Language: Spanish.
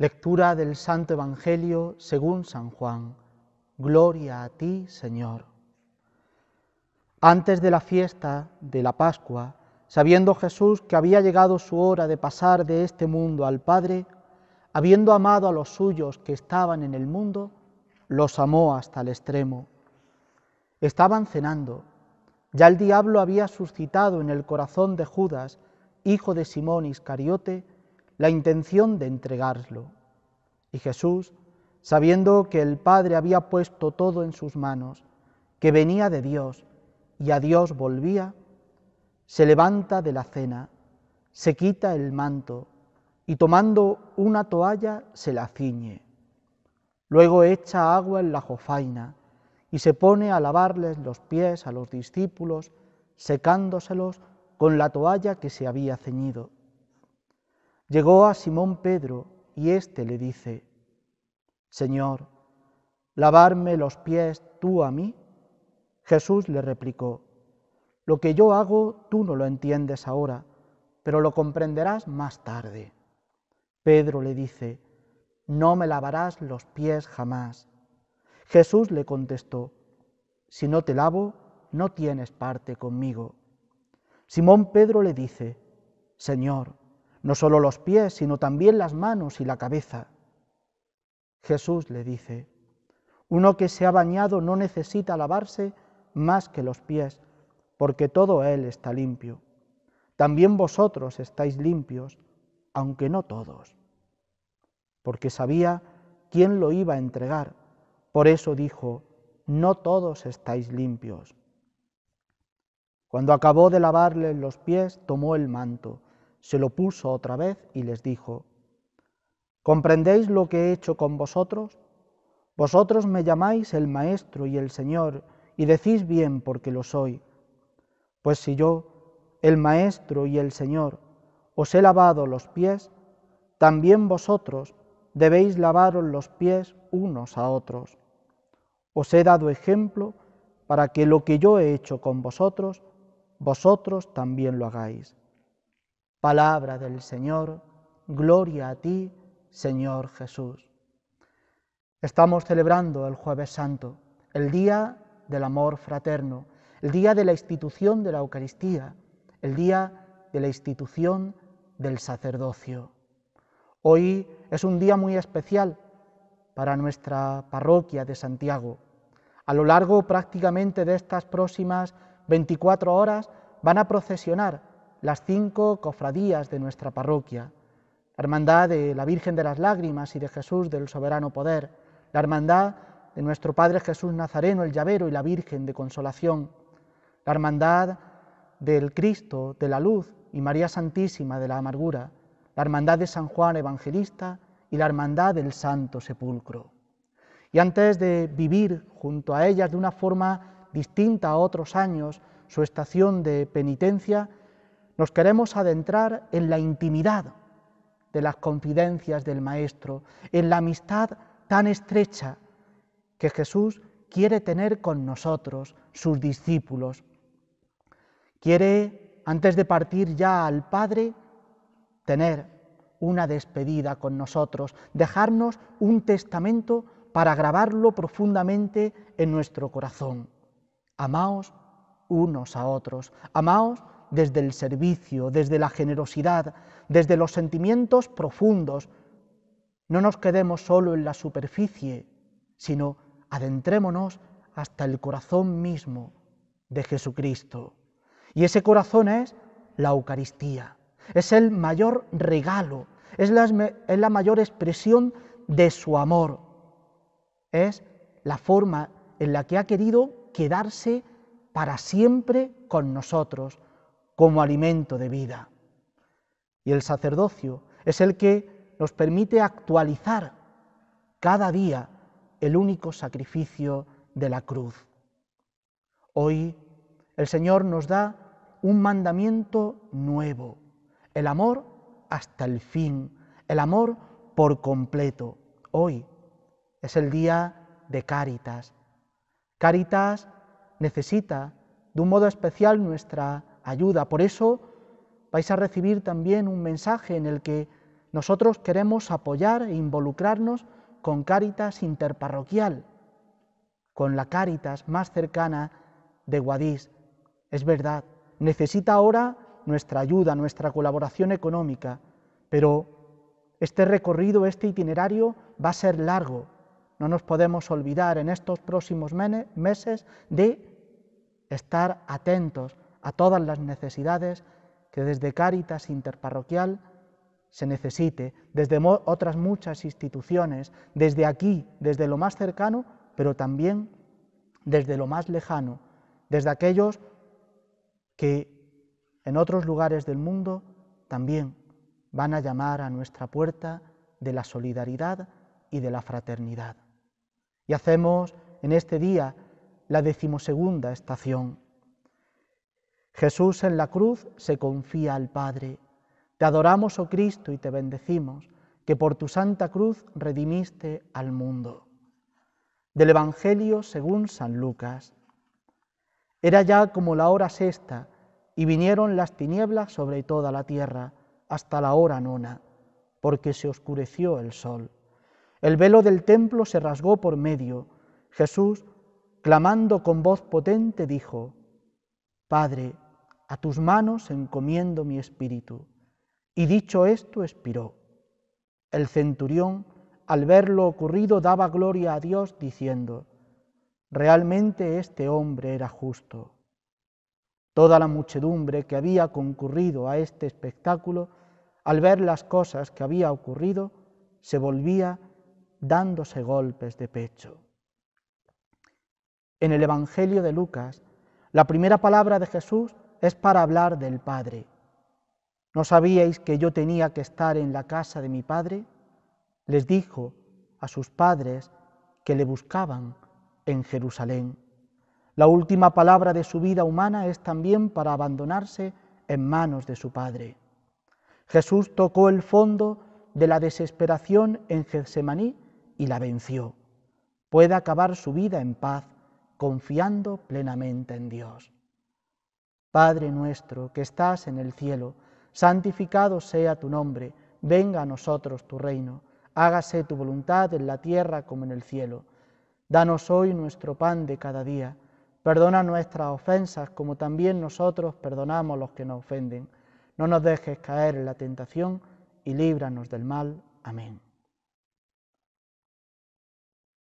Lectura del Santo Evangelio según San Juan. Gloria a ti, Señor. Antes de la fiesta de la Pascua, sabiendo Jesús que había llegado su hora de pasar de este mundo al Padre, habiendo amado a los suyos que estaban en el mundo, los amó hasta el extremo. Estaban cenando. Ya el diablo había suscitado en el corazón de Judas, hijo de Simón Iscariote, la intención de entregarlo. Y Jesús, sabiendo que el Padre había puesto todo en sus manos, que venía de Dios y a Dios volvía, se levanta de la cena, se quita el manto y tomando una toalla se la ciñe. Luego echa agua en la jofaina y se pone a lavarles los pies a los discípulos, secándoselos con la toalla que se había ceñido. Llegó a Simón Pedro y éste le dice, Señor, ¿lavarme los pies tú a mí? Jesús le replicó, Lo que yo hago tú no lo entiendes ahora, pero lo comprenderás más tarde. Pedro le dice, No me lavarás los pies jamás. Jesús le contestó, Si no te lavo, no tienes parte conmigo. Simón Pedro le dice, Señor, no solo los pies, sino también las manos y la cabeza. Jesús le dice, uno que se ha bañado no necesita lavarse más que los pies, porque todo él está limpio. También vosotros estáis limpios, aunque no todos. Porque sabía quién lo iba a entregar. Por eso dijo, no todos estáis limpios. Cuando acabó de lavarle los pies, tomó el manto se lo puso otra vez y les dijo, ¿comprendéis lo que he hecho con vosotros? Vosotros me llamáis el Maestro y el Señor, y decís bien porque lo soy. Pues si yo, el Maestro y el Señor, os he lavado los pies, también vosotros debéis lavaros los pies unos a otros. Os he dado ejemplo para que lo que yo he hecho con vosotros, vosotros también lo hagáis. Palabra del Señor, gloria a ti, Señor Jesús. Estamos celebrando el jueves santo, el día del amor fraterno, el día de la institución de la Eucaristía, el día de la institución del sacerdocio. Hoy es un día muy especial para nuestra parroquia de Santiago. A lo largo prácticamente de estas próximas 24 horas van a procesionar las cinco cofradías de nuestra parroquia, la hermandad de la Virgen de las Lágrimas y de Jesús del Soberano Poder, la hermandad de nuestro Padre Jesús Nazareno, el Llavero y la Virgen de Consolación, la hermandad del Cristo de la Luz y María Santísima de la Amargura, la hermandad de San Juan Evangelista y la hermandad del Santo Sepulcro. Y antes de vivir junto a ellas de una forma distinta a otros años su estación de penitencia, nos queremos adentrar en la intimidad de las confidencias del Maestro, en la amistad tan estrecha que Jesús quiere tener con nosotros, sus discípulos. Quiere, antes de partir ya al Padre, tener una despedida con nosotros, dejarnos un testamento para grabarlo profundamente en nuestro corazón. Amaos unos a otros. Amaos desde el servicio, desde la generosidad, desde los sentimientos profundos. No nos quedemos solo en la superficie, sino adentrémonos hasta el corazón mismo de Jesucristo. Y ese corazón es la Eucaristía. Es el mayor regalo, es la, es la mayor expresión de su amor. Es la forma en la que ha querido quedarse para siempre con nosotros como alimento de vida. Y el sacerdocio es el que nos permite actualizar cada día el único sacrificio de la cruz. Hoy el Señor nos da un mandamiento nuevo, el amor hasta el fin, el amor por completo. Hoy es el día de Cáritas. Cáritas necesita de un modo especial nuestra ayuda. Por eso vais a recibir también un mensaje en el que nosotros queremos apoyar e involucrarnos con Cáritas Interparroquial, con la Cáritas más cercana de Guadix. Es verdad, necesita ahora nuestra ayuda, nuestra colaboración económica, pero este recorrido, este itinerario va a ser largo. No nos podemos olvidar en estos próximos meses de estar atentos a todas las necesidades que desde Cáritas Interparroquial se necesite, desde otras muchas instituciones, desde aquí, desde lo más cercano, pero también desde lo más lejano, desde aquellos que en otros lugares del mundo también van a llamar a nuestra puerta de la solidaridad y de la fraternidad. Y hacemos en este día la decimosegunda estación. Jesús en la cruz se confía al Padre. Te adoramos, oh Cristo, y te bendecimos, que por tu santa cruz redimiste al mundo. Del Evangelio según San Lucas. Era ya como la hora sexta, y vinieron las tinieblas sobre toda la tierra, hasta la hora nona, porque se oscureció el sol. El velo del templo se rasgó por medio. Jesús clamando con voz potente, dijo, Padre, a tus manos encomiendo mi espíritu. Y dicho esto, expiró. El centurión, al ver lo ocurrido, daba gloria a Dios, diciendo, Realmente este hombre era justo. Toda la muchedumbre que había concurrido a este espectáculo, al ver las cosas que había ocurrido, se volvía dándose golpes de pecho en el Evangelio de Lucas, la primera palabra de Jesús es para hablar del Padre. ¿No sabíais que yo tenía que estar en la casa de mi Padre? Les dijo a sus padres que le buscaban en Jerusalén. La última palabra de su vida humana es también para abandonarse en manos de su Padre. Jesús tocó el fondo de la desesperación en Getsemaní y la venció. Puede acabar su vida en paz confiando plenamente en Dios. Padre nuestro que estás en el cielo, santificado sea tu nombre, venga a nosotros tu reino, hágase tu voluntad en la tierra como en el cielo. Danos hoy nuestro pan de cada día, perdona nuestras ofensas como también nosotros perdonamos los que nos ofenden. No nos dejes caer en la tentación y líbranos del mal. Amén.